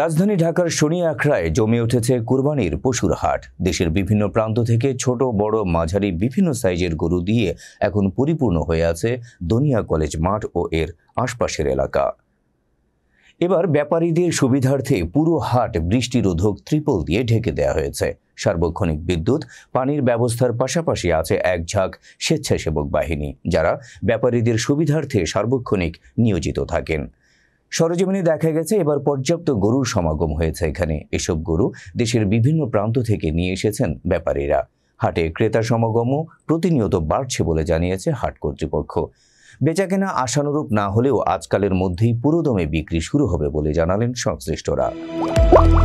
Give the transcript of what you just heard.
রাজধানী ঢাকার শনি আখড়ায় জমে উঠেছে কুরবানির পশুর হাট দেশের বিভিন্ন প্রান্ত থেকে ছোট বড় মাঝারি বিভিন্ন সাইজের গরু দিয়ে এখন পরিপূর্ণ হয়ে আছে দনিয়া কলেজ মাঠ ও এর আশপাশের এলাকা এবার ব্যাপারীদের সুবিধার্থে পুরো হাট বৃষ্টিরোধক ত্রিপল দিয়ে ঢেকে দেওয়া হয়েছে সার্বক্ষণিক বিদ্যুৎ পানির ব্যবস্থার পাশাপাশি আছে এক ঝাঁক স্বেচ্ছাসেবক বাহিনী যারা ব্যাপারীদের সুবিধার্থে সার্বক্ষণিক নিয়োজিত থাকেন সরজমিনে দেখা গেছে এবার পর্যাপ্ত গরুর সমাগম হয়েছে এখানে এসব গরু দেশের বিভিন্ন প্রান্ত থেকে নিয়ে এসেছেন ব্যাপারীরা হাটে ক্রেতা সমাগমও প্রতিনিয়ত বাড়ছে বলে জানিয়েছে হাট কর্তৃপক্ষ বেচাকেনা আশানুরূপ না হলেও আজকালের মধ্যেই পুরোদমে বিক্রি শুরু হবে বলে জানালেন সংশ্লিষ্টরা